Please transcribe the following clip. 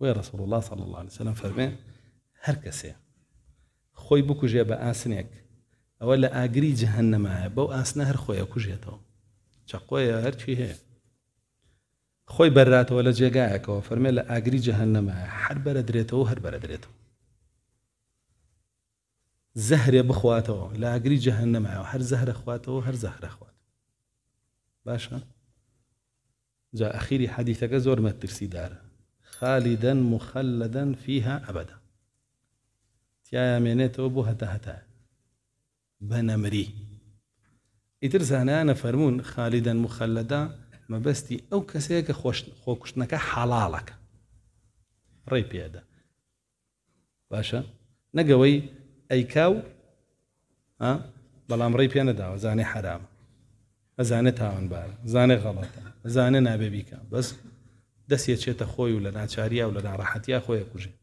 وي رسول الله صلى الله عليه وسلم فەرمێن هەر کەسێ خۆی بکوژێ بە ئاسنێک ئەوە لە ئاگری جەهەنەمایە بەو ئاسنە هەر خۆیە کوژێتەوە خوي هەرچی ولا خۆی بەراتەوە لە جێگایەکەوە فەرمێ لە ئاگری جەهەنەمایە هەر بەرە درێتەوە زهر يا درێتەوە لا أجري جهنم معه هر زهر أخواته هر زهر أخواته باشا جاء جا حديثك زور ما ترسي داره خالیدەن مخەلدەن فيها ئەبدا تیایامێنێتەوە بۆ هەتا هەتا بە نەمری ئیتر زانانە فەرمونون خالیدەن مخەلدا مەبەستی ئەو کەسەیە کە خۆکوشتنەکە حەڵاڵەکە ڕێ پێدا باشە نەگەوەی ئەیکاو بەڵام ڕێ پێ نەداوە زانێ حرامە ئەزانێ تاوانبار زانێ غەڵەتە زانێ نابێبیکە بەس دەسێچێتە خۆی و لە ناچاریا و لە ناڕەحەتیا خۆی کوژێت